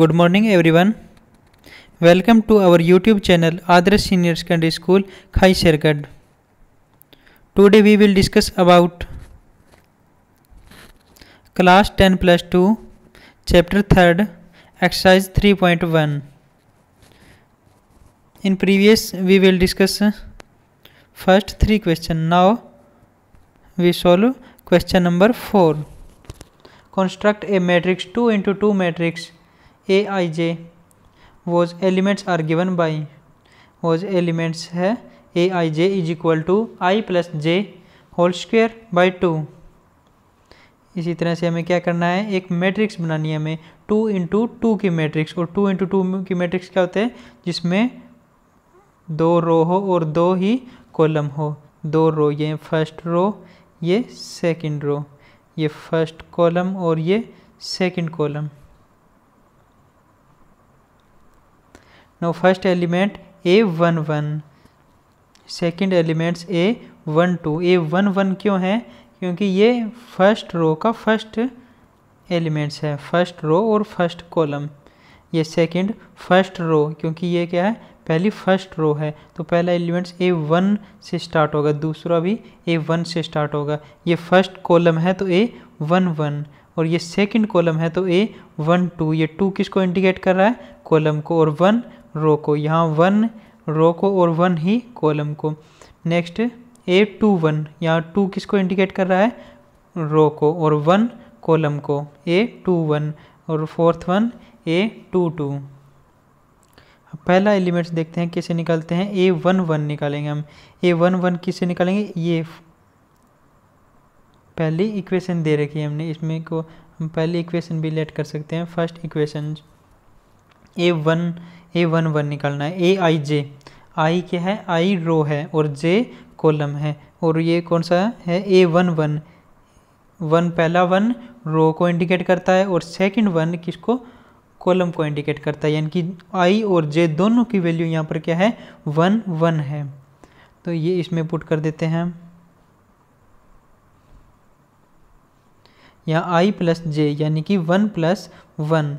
Good morning everyone. Welcome to our YouTube channel Address Senior Secondary School Khai Sergad. Today we will discuss about class 10 plus 2 chapter 3rd exercise 3.1. In previous we will discuss first three question. Now we solve question number 4. Construct a matrix 2 into 2 matrix A I J whose elements are given by whose elements है A I J is equal to I plus J whole square by two इसी तरह से हमें क्या करना है एक matrix बनानी है हमें टू इंटू टू की मैट्रिक्स और टू इंटू टू की मैट्रिक्स क्या होते हैं जिसमें दो रो हो और दो ही कॉलम हो दो रो ये फर्स्ट रो ये सेकंड रो ये फर्स्ट कॉलम और ये second column now first element one second elements A one two A one one क्यों है क्योंकि ये फर्स्ट रो का फर्स्ट एलिमेंट्स है फर्स्ट रो और फर्स्ट कॉलम ये सेकेंड फर्स्ट रो क्योंकि ये क्या है पहली फर्स्ट रो है तो पहला एलिमेंट्स ए वन से स्टार्ट होगा दूसरा भी ए वन से स्टार्ट होगा ये फर्स्ट कॉलम है तो ए वन वन और ये सेकेंड कॉलम है तो ए वन टू ये टू किसको इंडिकेट कर रहा है कॉलम को और वन रो को यहाँ वन रो को और वन ही कॉलम को नेक्स्ट ए टू वन यहाँ टू किसको इंडिकेट कर रहा है रो को और वन कॉलम को ए टू वन और fourth one A to two पहला एलिमेंट्स देखते हैं कैसे निकालते हैं ए वन वन निकालेंगे हम ए वन वन किससे निकालेंगे ये पहली इक्वेशन दे रखी है हमने इसमें को हम पहली इक्वेशन भी लेट कर सकते हैं first equation A one A one one निकालना है ए आई जे आई क्या है आई रो है और जे कॉलम है और ये कौन सा है ए वन वन वन पहला वन रो को इंडिकेट करता है और सेकंड वन किसको कॉलम को इंडिकेट करता है यानी कि आई और जे दोनों की वैल्यू यहाँ पर क्या है वन वन है तो ये इसमें पुट कर देते हैं यहाँ आई प्लस जे यानी कि वन प्लस वन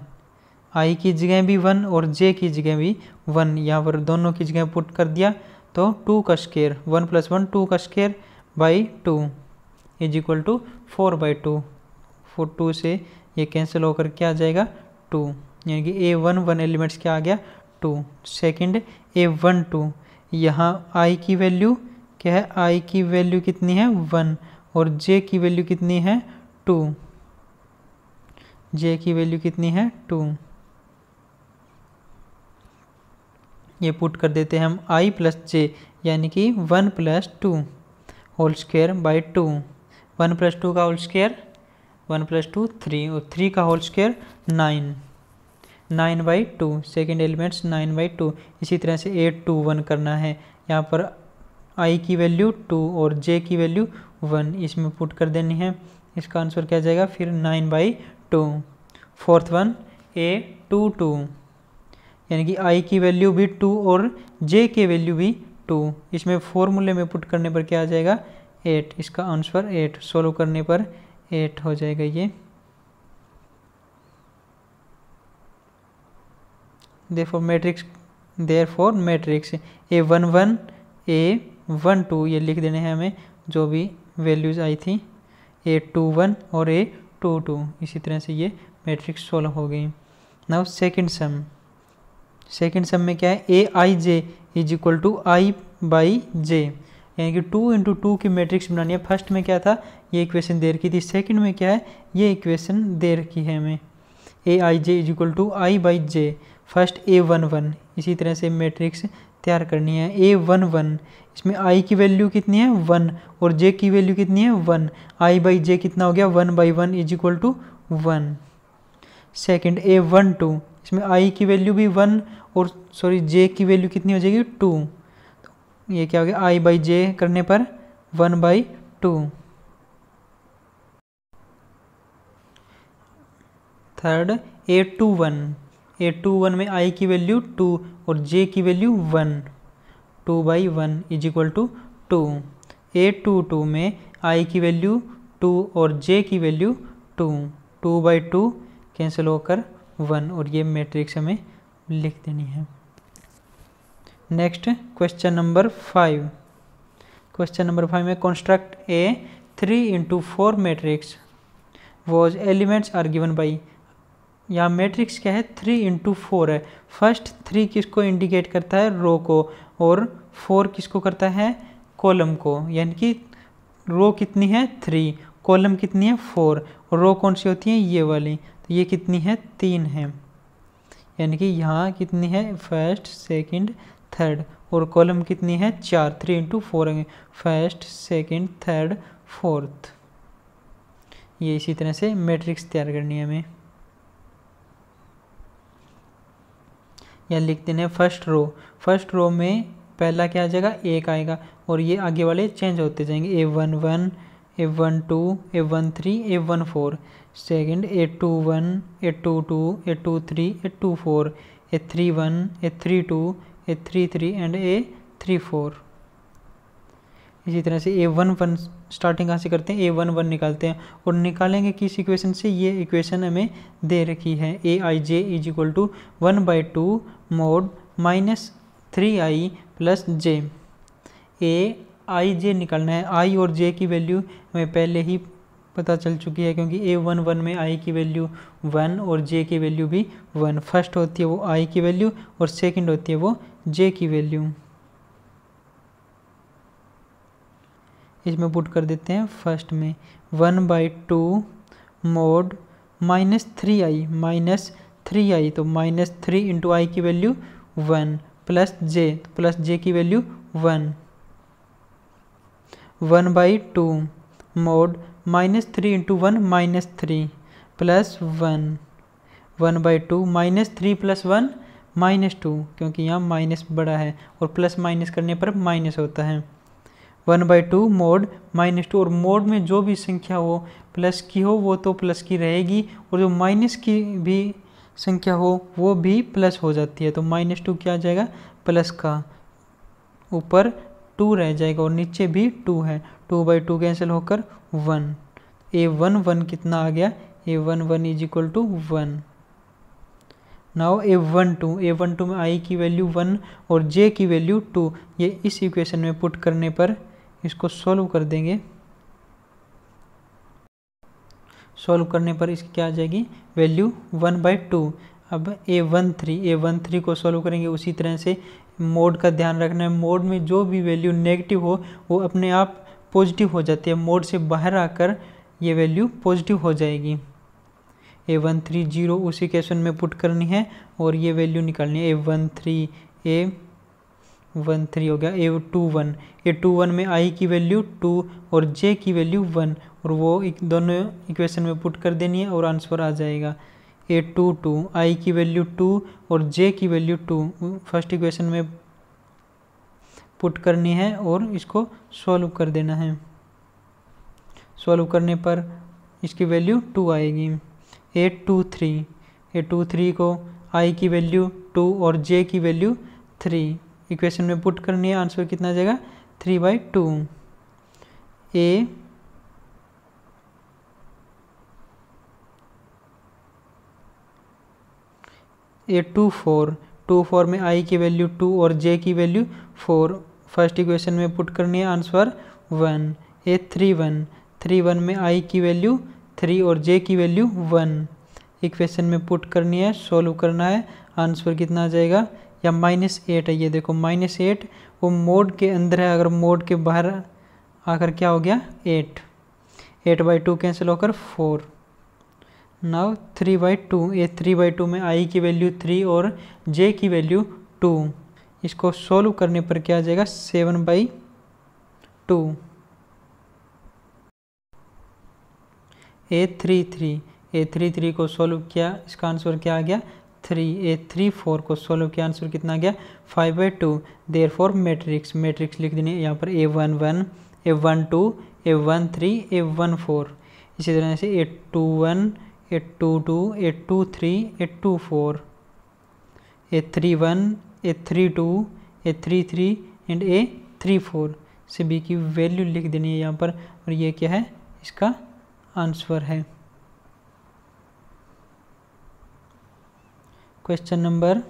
आई की जगह भी वन और जे की जगह भी वन यहाँ पर दोनों की जगह पुट कर दिया तो टू का square one plus one two का square by two is equal to four by two four two से ये कैंसिल होकर क्या आ जाएगा टू यानी कि ए वन वन एलिमेंट्स क्या आ गया two second A one two यहाँ आई की वैल्यू क्या है आई की वैल्यू कितनी है वन और जे की वैल्यू कितनी है टू जे की वैल्यू कितनी है टू ये पुट कर देते हैं हम आई प्लस जे यानी कि one plus two whole square by two one plus two का whole square one plus two three और थ्री का whole square nine nine by two second elements nine by two इसी तरह से एट टू वन करना है यहाँ पर आई की वैल्यू टू और जे की वैल्यू वन इसमें पुट कर देनी है इसका आंसर क्या जाएगा फिर nine by two fourth one A to two यानी कि आई की वैल्यू भी टू और जे के वैल्यू भी टू इसमें फॉर्मूले में पुट करने पर क्या आ जाएगा एट इसका आंसर एट सॉल्व करने पर एट हो जाएगा ये there matrix therefore matrix A one one A one two ये लिख देने हैं हमें जो भी वैल्यूज़ आई थी ए टू वन और ए टू टू इसी तरह से ये मैट्रिक्स सोलह हो गई now second sum second sum में क्या है A I J is equal to I by J यानी कि टू इंटू टू की मैट्रिक्स बनानी है फर्स्ट में क्या था ये इक्वेशन दे रखी थी सेकेंड में क्या है ये इक्वेशन दे रखी है हमें A I J is equal to I by J first A one one इसी तरह से मैट्रिक्स तैयार करनी है ए वन वन इसमें आई की वैल्यू कितनी है वन और जे की वैल्यू कितनी है वन आई बाई जे कितना हो गया one by one is equal to one second A one two इसमें आई की वैल्यू भी वन और सॉरी जे की वैल्यू कितनी हो जाएगी टू तो ये क्या हो गया आई बाई जे करने पर one by two third A two one A two one में आई की वैल्यू टू और जे की value one two by one is equal to two A to two में आई की वैल्यू टू और J की value two two by two cancel होकर one और ये मैट्रिक्स हमें लिख देनी है next question number five question number five में construct a three into four matrix whose elements are given by यहाँ मैट्रिक्स क्या है थ्री इंटू फोर है फर्स्ट थ्री किसको इंडिकेट करता है रो को और फोर किसको करता है कॉलम को यानी कि रो कितनी है थ्री कॉलम कितनी है फोर रो कौन सी होती है ये वाली तो ये कितनी है तीन है यानी कि यहाँ कितनी है फर्स्ट सेकंड थर्ड और कॉलम कितनी है चार three into four first second third fourth ये इसी तरह से मैट्रिक्स तैयार करनी है हमें या लिखते हैं फर्स्ट रो फर्स्ट रो में पहला क्या आ जाएगा एक आएगा और ये आगे वाले चेंज होते जाएंगे A one one A one two A one three A one four second A two one A to two A two three A two four A three one A three two A three three and A three four इसी तरह से ए one one starting कहाँ से करते हैं ए one one निकालते हैं और निकालेंगे किस इक्वेशन से ये इक्वेशन हमें दे रखी है A I J is equal to one by two mod minus three I plus J A I J निकालना है आई और जे की वैल्यू हमें पहले ही पता चल चुकी है क्योंकि ए वन वन में आई की वैल्यू वन और जे की वैल्यू भी वन फर्स्ट होती है वो आई की वैल्यू और सेकंड होती है वो जे की वैल्यू इसमें पुट कर देते हैं फर्स्ट में one by two mod minus three I minus three I तो माइनस थ्री इंटू आई की value one plus J plus J की value one one by two mod minus three into one minus three plus one one by two minus three plus one minus two क्योंकि यहाँ minus बड़ा है और plus minus करने पर minus होता है one by two mod minus two और मोड में जो भी संख्या हो प्लस की हो वो तो प्लस की रहेगी और जो माइनस की भी संख्या हो वो भी प्लस हो जाती है तो माइनस टू क्या आ जाएगा प्लस का ऊपर टू रह जाएगा और नीचे भी टू है टू बाई टू कैंसिल होकर वन ए वन वन कितना आ गया A one one is equal to one now A one two A one two में आई की वैल्यू वन और जे की वैल्यू टू ये इस इक्वेशन में पुट करने पर इसको सॉल्व कर देंगे सॉल्व करने पर इसकी क्या आ जाएगी वैल्यू वन बाई टू अब A one three A one three को सॉल्व करेंगे उसी तरह से मोड का ध्यान रखना है मोड में जो भी वैल्यू नेगेटिव हो वो अपने आप पॉजिटिव हो जाती है मोड से बाहर आकर ये वैल्यू पॉजिटिव हो जाएगी ए वन थ्री जीरो उसी क्वेश्चन में पुट करनी है और ये वैल्यू निकालनी है A one three A one three हो गया A two one A two one में आई की वैल्यू टू और जे की वैल्यू वन और वो एक दोनों इक्वेशन में पुट कर देनी है और आंसर आ जाएगा ए टू टू आई की वैल्यू टू और जे की वैल्यू टू फर्स्ट इक्वेशन में पुट करनी है और इसको सॉल्व कर देना है सॉल्व करने पर इसकी वैल्यू टू आएगी eight two three eight two three को आई की वैल्यू टू और जे की वैल्यू थ्री इक्वेशन में पुट करनी है आंसर कितना आ जाएगा three by two A A two four two four में आई की वैल्यू टू और जे की वैल्यू फोर फर्स्ट इक्वेशन में पुट करनी है answer one A three one three one में आई की वैल्यू थ्री और जे की वैल्यू वन इक्वेशन में पुट करनी है सोल्व करना है आंसर कितना आ जाएगा या माइनस एट है ये देखो माइनस एट वो मोड के अंदर है अगर मोड के बाहर आकर क्या हो गया eight eight by two cancel होकर four now three by two A three by two में आई की वैल्यू थ्री और जे की वैल्यू टू इसको सोल्व करने पर क्या आ जाएगा seven by two A three three A three three को सोल्व किया इसका आंसर क्या आ गया थ्री ए थ्री फोर को सोल्व किया आंसर कितना आ गया five by two therefore matrix matrix लिख देने यहाँ पर A one one A one two A one three A one four इसी तरह से A two one A to two A two three A two four A three one A three two A three three and A three four से B की वैल्यू लिख देनी है यहाँ पर और ये क्या है इसका आंसर है question number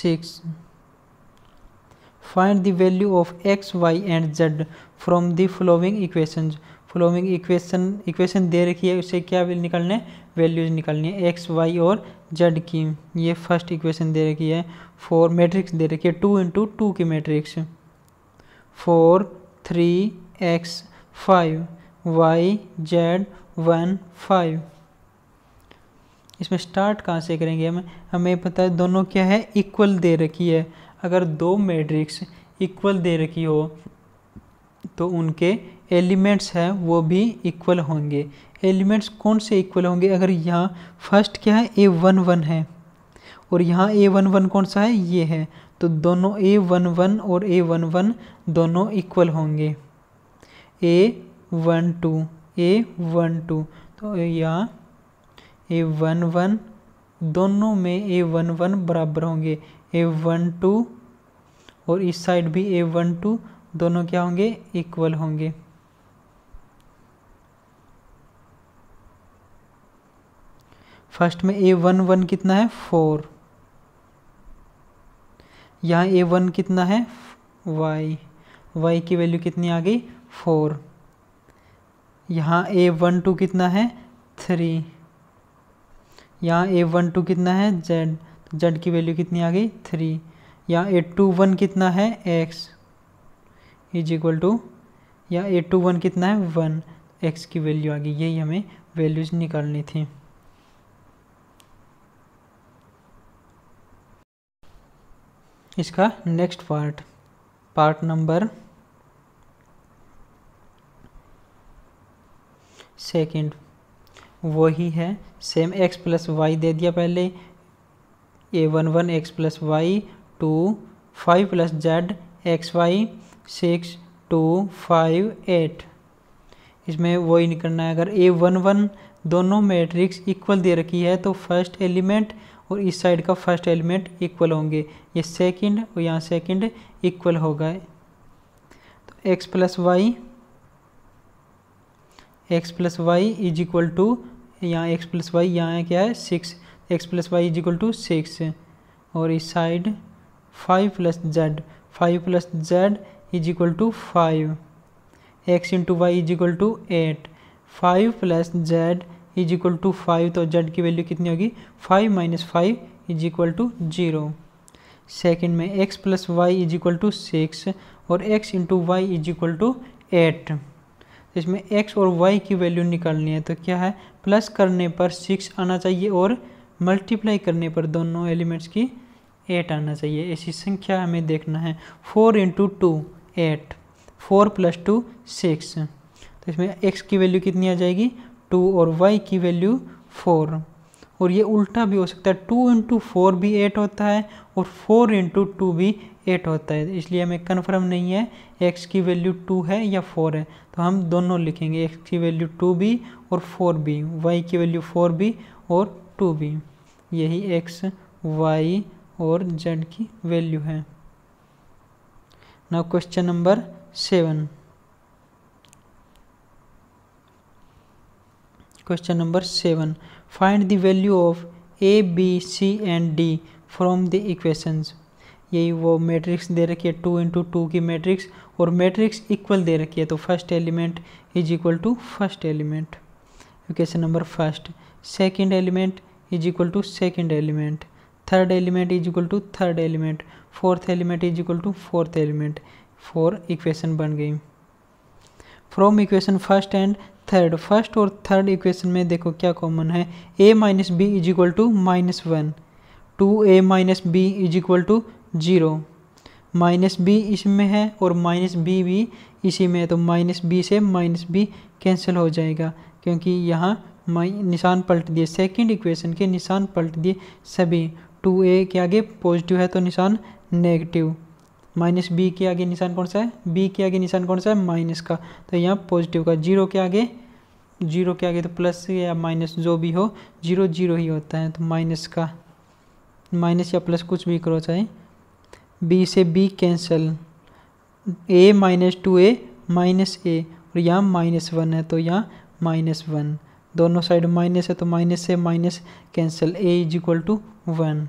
six find the value of X Y and Z from the following equation following equation equation दे रखी है उसे क्या निकालने वैल्यूज निकालनी है एक्स वाई और जेड की ये फर्स्ट इक्वेशन दे रखी है फोर मैट्रिक्स दे रखी है टू इंटू टू की matrix four three X five Y Z one five इसमें स्टार्ट कहाँ से करेंगे हमें हमें पता है दोनों क्या है इक्वल दे रखी है अगर दो मैट्रिक्स इक्वल दे रखी हो तो उनके एलिमेंट्स हैं वो भी इक्वल होंगे एलिमेंट्स कौन से इक्वल होंगे अगर यहाँ फर्स्ट क्या है ए वन वन है और यहाँ ए वन वन कौन सा है ये है तो दोनों ए वन वन और ए वन वन दोनों इक्वल होंगे A one two A one two तो यहाँ ए वन वन दोनों में ए वन वन बराबर होंगे ए वन टू और इस साइड भी ए वन टू दोनों क्या होंगे इक्वल होंगे फर्स्ट में ए वन वन कितना है फोर यहाँ ए वन कितना है वाई वाई की वैल्यू कितनी आ गई फोर यहाँ ए वन टू कितना है थ्री यहाँ ए वन टू कितना है जेड तो जेड की वैल्यू कितनी आ गई थ्री यहाँ ए टू वन कितना है एक्स इज इक्वल टू यहाँ ए टू वन कितना है वन एक्स की वैल्यू आ गई यही हमें वैल्यूज निकालनी थी इसका next part part number second वही है सेम एक्स प्लस वाई दे दिया पहले A one one x plus y two five plus z x y six two five eight इसमें वही निकलना है अगर ए वन वन दोनों मैट्रिक्स इक्वल दे रखी है तो फर्स्ट एलिमेंट और इस साइड का फर्स्ट एलिमेंट इक्वल होंगे ये सेकंड और यहाँ सेकंड इक्वल होगा तो x plus y x plus y is equal to यहाँ एक्स प्लस वाई यहाँ क्या है six x plus y is equal to six और इस side five plus z five plus z is equal to five x into y is equal to eight five plus z is equal to five तो z की value कितनी होगी five minus five is equal to zero second में x plus y is equal to six और x into y is equal to eight तो इसमें x और Y की वैल्यू निकालनी है तो क्या है प्लस करने पर सिक्स आना चाहिए और मल्टीप्लाई करने पर दोनों एलिमेंट्स की एट आना चाहिए ऐसी संख्या हमें देखना है four into two eight four plus two six तो इसमें एक्स की वैल्यू कितनी आ जाएगी टू और वाई की वैल्यू फोर और ये उल्टा भी हो सकता है टू इंटू फोर भी एट होता है और फोर इंटू टू भी एट होता है इसलिए हमें कन्फर्म नहीं है एक्स की वैल्यू टू है या फोर है तो हम दोनों लिखेंगे एक्स की वैल्यू टू भी और फोर भी वाई की वैल्यू फोर भी और टू भी यही एक्स वाई और जेड की वैल्यू है now question number seven question number seven find the value of A B C and D from the equations यही वो मैट्रिक्स दे रखी है टू इंटू टू की मैट्रिक्स और मैट्रिक्स इक्वल दे रखी है तो first element is equal to first element equation number first second element is equal to second element third element is equal to third element fourth element is equal to fourth element four equation बन गई from equation first and third first और third equation में देखो क्या common है A minus B is equal to minus one two A minus B is equal to zero minus B इसमें है और माइनस बी भी इसी में है तो माइनस बी से माइनस बी कैंसिल हो जाएगा क्योंकि यहाँ निशान पलट दिए सेकंड इक्वेशन के निशान पलट दिए सभी टू ए के आगे पॉजिटिव है तो निशान नेगेटिव माइनस बी के आगे निशान कौन सा है बी के आगे निशान कौन सा है माइनस का तो यहाँ पॉजिटिव का जीरो के आगे जीरो के आगे तो प्लस या माइनस जो भी हो जीरो जीरो ही होता है तो माइनस का माइनस या प्लस कुछ भी करो चाहे बी से B cancel A minus two A minus A और यहाँ माइनस वन है तो यहाँ माइनस वन दोनों साइड माइनस है तो माइनस से minus cancel A is equal to one